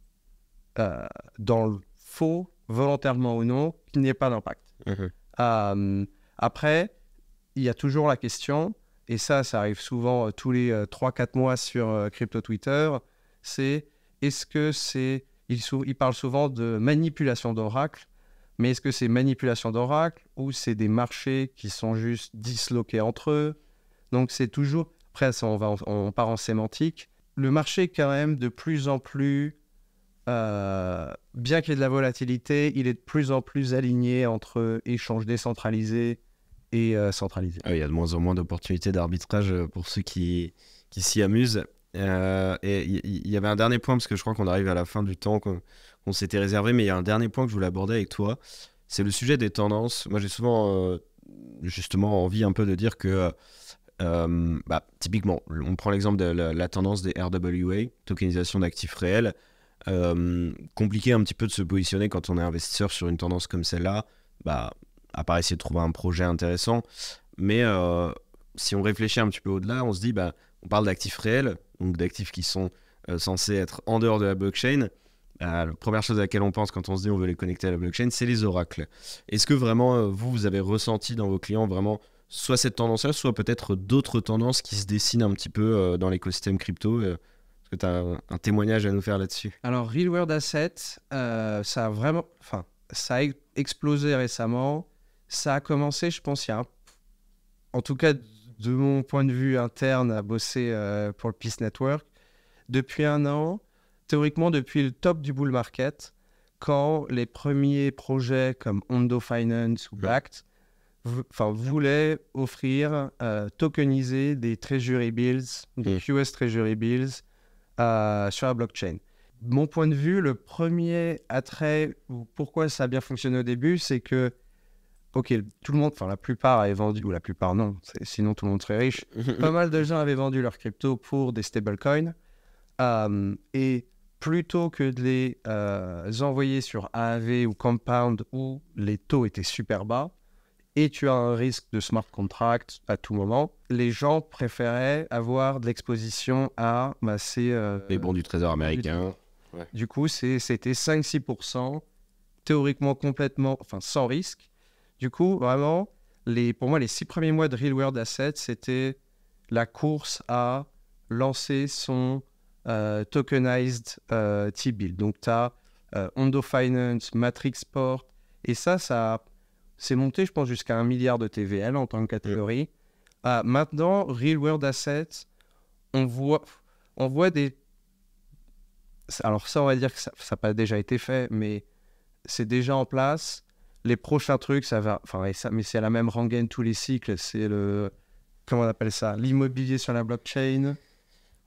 euh, dans le faux, volontairement ou non, qu'il n'y ait pas d'impact. Mhm. Euh, après, il y a toujours la question, et ça, ça arrive souvent euh, tous les 3-4 euh, mois sur euh, Crypto Twitter, c'est est-ce que c'est. Il, parle souvent de manipulation d'oracle, mais est-ce que c'est manipulation d'oracle ou c'est des marchés qui sont juste disloqués entre eux Donc c'est toujours. Après, ça, on, part en sémantique. Le marché, quand même, de plus en plus. bien qu'il y ait de la volatilité, il est de plus en plus aligné entre échanges décentralisés, et euh, centralisé. Ah il y a de moins en moins d'opportunités d'arbitrage euh, pour ceux qui, qui s'y amusent. Euh, et il y, avait un dernier point, parce que je crois qu'on arrive à la fin du temps qu'on s'était réservé, mais il y a un dernier point que je voulais aborder avec toi. C'est le sujet des tendances. Moi, j'ai souvent, justement, envie un peu de dire que, bah, typiquement, on prend l'exemple de la, tendance des RWA, tokenisation d'actifs réels. compliqué un petit peu de se positionner quand on est investisseur sur une tendance comme celle-là. Bah, à part essayer de trouver un projet intéressant. Mais euh, si on réfléchit un petit peu au-delà, on se dit, bah, on parle d'actifs réels, donc d'actifs qui sont euh, censés être en dehors de la blockchain. Bah, la première chose à laquelle on pense quand on se dit on veut les connecter à la blockchain, c'est les oracles. Est-ce que vraiment, euh, vous, vous avez ressenti dans vos clients vraiment soit cette tendance-là, soit peut-être d'autres tendances qui se dessinent un petit peu dans l'écosystème crypto Est-ce que tu as un, témoignage à nous faire là-dessus Alors, Real World Asset, ça vraiment... Enfin, ça a e-, explosé récemment ça a commencé, je pense, il y a en tout cas de mon point de vue interne à bosser euh, pour le Peace Network, depuis un an, théoriquement depuis le top du bull market, quand les premiers projets comme Ondo Finance ou Bact enfin, voulaient offrir, euh, tokeniser des treasury bills, des US mm. treasury bills euh, sur la blockchain. Mon point de vue, le premier attrait, ou pourquoi ça a bien fonctionné au début, c'est que ok, tout le monde, enfin la plupart avaient vendu, ou la plupart non, sinon tout le monde serait riche. pas mal de gens avaient vendu leurs crypto pour des stablecoins. Euh, et plutôt que de les euh, envoyer sur AAV ou Compound où les taux étaient super bas et tu as un risque de smart contract à tout moment, les gens préféraient avoir de l'exposition à bah, euh, les bons du trésor américain. Du, du coup, c'était 5-6% théoriquement complètement, enfin sans risque du coup, vraiment, les, pour moi, les six premiers mois de Real World Assets, c'était la course à lancer son euh, tokenized euh, T-Bill. Donc, tu as euh, hondo Ondo Finance, Matrix Et ça, ça s'est monté, je pense, jusqu'à un milliard de TVL en tant que catégorie. maintenant, Real World Assets, on voit, on voit des. Alors, ça, on va dire que ça n'a pas déjà été fait, mais c'est déjà en place les prochains trucs, ça va. Enfin, mais c'est la même rengaine tous les cycles. C'est le. Comment on appelle ça L'immobilier sur la blockchain.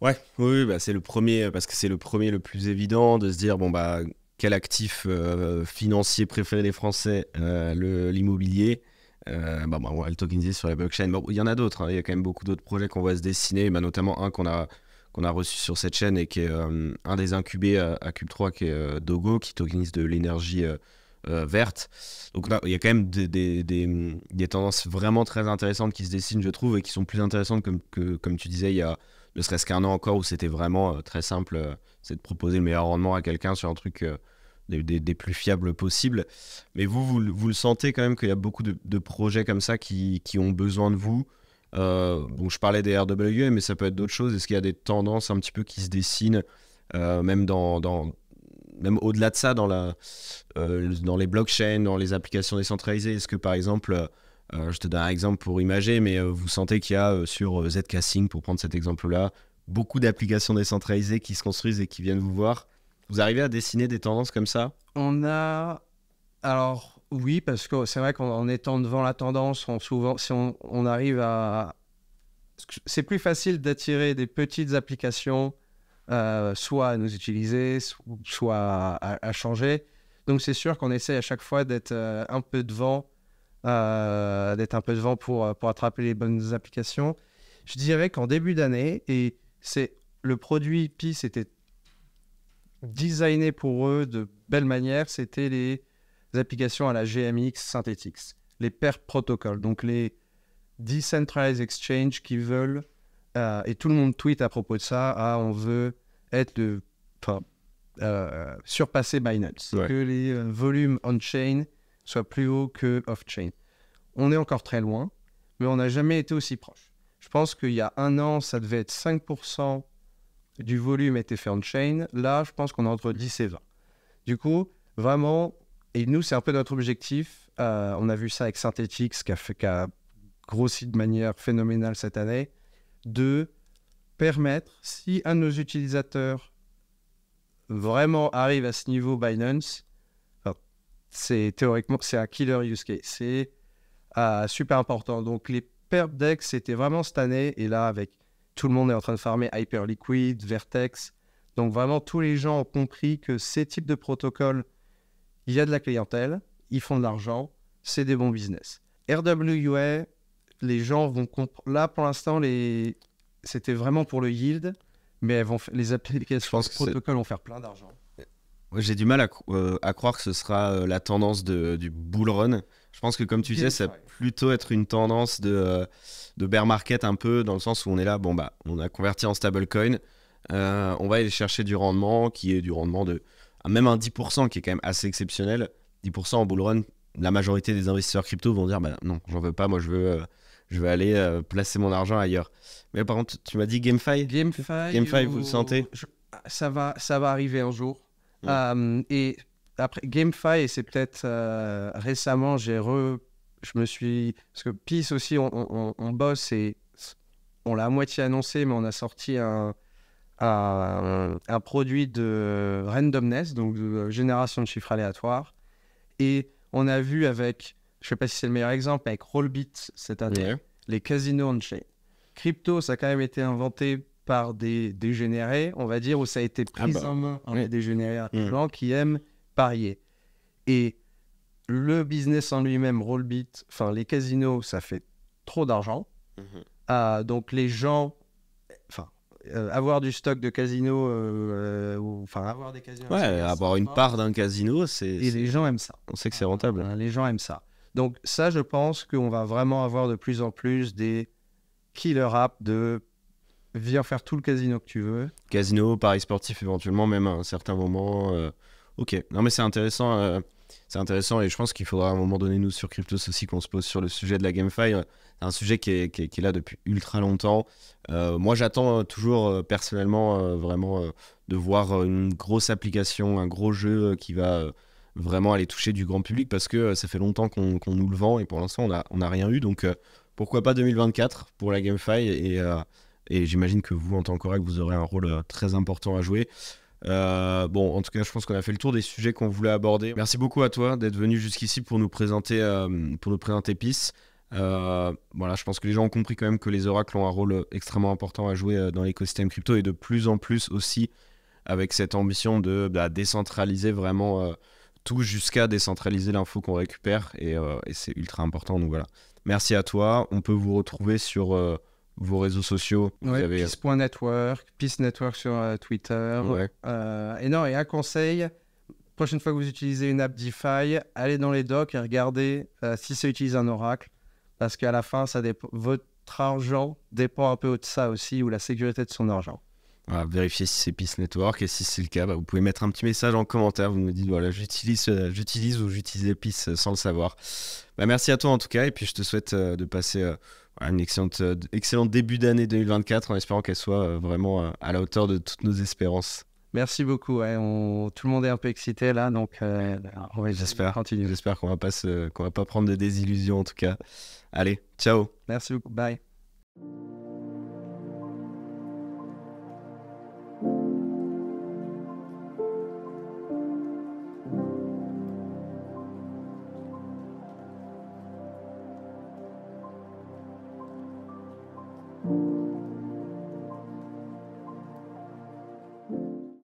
Ouais, oui, bah c'est le premier, parce que c'est le premier le plus évident de se dire, bon, bah, quel actif euh, financier préféré des Français euh, le L'immobilier. Euh, bah, bah le tokeniser sur la blockchain. il y en a d'autres, hein, il y a quand même beaucoup d'autres projets qu'on voit se dessiner, bah, notamment un qu'on a, qu'on a reçu sur cette chaîne et qui est un des incubés à, à Cube3, qui est Dogo, qui tokenise de l'énergie euh, verte. Donc il y a quand même des, des, des, tendances vraiment très intéressantes qui se dessinent, je trouve, et qui sont plus intéressantes comme, que, comme tu disais, il y a ne serait-ce qu'un an encore où c'était vraiment euh, très simple, euh, c'est de proposer le meilleur rendement à quelqu'un sur un truc des, plus fiables possibles. Mais vous, vous, le sentez quand même qu'il y a beaucoup de, projets comme ça qui, qui, ont besoin de vous. donc je parlais des RWE, mais ça peut être d'autres choses. Est-ce qu'il y a des tendances un petit peu qui se dessinent, même dans, dans même au-delà de ça, dans, la, euh, dans les blockchains, dans les applications décentralisées, est-ce que par exemple, euh, euh, je te donne un exemple pour imager, mais vous sentez qu'il y a sur Zcasting, pour prendre cet exemple-là, beaucoup d'applications décentralisées qui se construisent et qui viennent vous voir. Vous arrivez à dessiner des tendances comme ça On a. Alors, oui, parce que c'est vrai qu'en étant devant la tendance, on, souvent, si on, on arrive à. C'est plus facile d'attirer des petites applications euh, soit à nous utiliser, soit à, changer. Donc c'est sûr qu'on essaie à chaque fois d'être euh, un peu devant, euh, d'être un peu devant pour, pour attraper les bonnes applications. Je dirais qu'en début d'année, et c'est le produit pi était designé pour eux de belle manière, c'était les applications à la GMX synthétique, les pair protocoles, donc les decentralized exchange qui veulent euh, et tout le monde tweet à propos de ça. Ah, on veut être le. Euh, surpasser Binance. Que les euh, volumes on-chain soient plus hauts que off-chain. On est encore très loin, mais on n'a jamais été aussi proche. Je pense qu'il y a un an, ça devait être 5% du volume était fait on-chain. Là, je pense qu'on est entre 10 et 20. Du coup, vraiment, et nous, c'est un peu notre objectif. on a vu ça avec Synthetix, qui a, fait, qui a grossi de manière phénoménale cette année de permettre, si un de nos utilisateurs vraiment arrive à ce niveau Binance, c'est théoriquement, c'est un killer use case. C'est ah, super important. Donc les perp DEX, c'était vraiment cette année. Et là, avec tout le monde est en train de farmer Hyperliquid, Vertex. Donc vraiment, tous les gens ont compris que ces types de protocoles, il y a de la clientèle, ils font de l'argent, c'est des bons business. RWA, les gens vont comprendre. Là, pour l'instant, les... c'était vraiment pour le yield, mais vont les applications, de protocoles vont faire plein d'argent. J'ai du mal euh, à, croire que ce sera euh, la tendance du bull run. Je pense que, comme tu disais, ça va plutôt être une tendance de, euh, de bear market un peu, dans le sens où on est là, bon, bah, on a converti en stable coin on va aller chercher du rendement qui est du rendement de ah, même un 10% qui est quand même assez exceptionnel. 10% en bull run, la majorité des investisseurs crypto vont dire bah non, j'en veux pas, moi je veux je vais aller euh, placer mon argent ailleurs. Mais par contre, tu m'as dit GameFi GameFi, GameFi vous le sentez ah, ça, va, ça va arriver un jour. Euh, et après, GameFi, c'est peut-être euh, récemment, j'ai re... Je me suis... Parce que Peace aussi, on, bosse et on l'a à moitié annoncé, mais on a sorti un produit de randomness, donc de génération de chiffres aléatoires. Et on a vu avec je sais pas si c'est le meilleur exemple, avec Rollbit cette année, les casinos en chain Crypto, ça a quand même été inventé par des dégénérés, on va dire, où ça a été ah pris bah. en main par des dégénérés mmh. gens qui aiment parier. Et le business en lui-même, Rollbit, enfin les casinos, ça fait trop d'argent. Mm-hmm. Ah, donc les gens, enfin, euh, avoir du stock de casinos euh, euh, enfin avoir des casinos. Ouais, avoir une part d'un casino, c'est. Et les gens aiment ça. On sait que c'est ah, rentable. les gens aiment ça. Donc ça, je pense qu'on va vraiment avoir de plus en plus des killer apps de viens faire tout le casino que tu veux. Casino, paris sportif éventuellement, même à un certain moment. Euh, ok, non mais c'est intéressant. Euh, c'est intéressant et je pense qu'il faudra à un moment donné, nous, sur Cryptos aussi, qu'on se pose sur le sujet de la GameFi. Euh, c'est un sujet qui est, là depuis ultra longtemps. moi, j'attends toujours personnellement vraiment de voir une grosse application, un gros jeu qui va vraiment aller toucher du grand public parce que euh, ça fait longtemps qu'on nous le vend et pour l'instant on n'a on a rien eu. Donc euh, pourquoi pas 2024 pour la GameFi euh, et, j'imagine que vous en tant qu'oracle vous aurez un rôle très important à jouer. bon, en tout cas, je pense qu'on a fait le tour des sujets qu'on voulait aborder. Merci beaucoup à toi d'être venu jusqu'ici pour nous présenter, pour nous présenter PIS. voilà, je pense que les gens ont compris quand même que les oracles ont un rôle extrêmement important à jouer dans l'écosystème crypto et de plus en plus aussi avec cette ambition de bah, décentraliser vraiment tout jusqu'à décentraliser l'info qu'on récupère euh, et, c'est ultra important. Donc voilà. Merci à toi. On peut vous retrouver sur euh, vos réseaux sociaux ouais, avez... Euh, Peace.network, Peace Network sur Twitter. et non, et un conseil, prochaine fois que vous utilisez une app DeFi, allez dans les docs et regardez si ça utilise un oracle, parce qu'à la fin, ça dépend, votre argent dépend un peu de ça aussi, ou la sécurité de son argent vérifier si c'est Peace Network et si c'est le cas, bah, vous pouvez mettre un petit message en commentaire. Vous me dites voilà, j'utilise, euh, j'utilise ou j'utilisais PIS euh, sans le savoir. Bah, merci à toi en tout cas, et puis je te souhaite euh, de passer un excellent début d'année 2024 en espérant qu'elle soit vraiment à la hauteur de toutes nos espérances. Merci beaucoup. Tout le monde est un peu excité là, donc ah, j'espère. Continue. J'espère qu'on va pas qu'on va pas prendre de désillusions en tout cas. Allez, ciao. Merci beaucoup. Bye.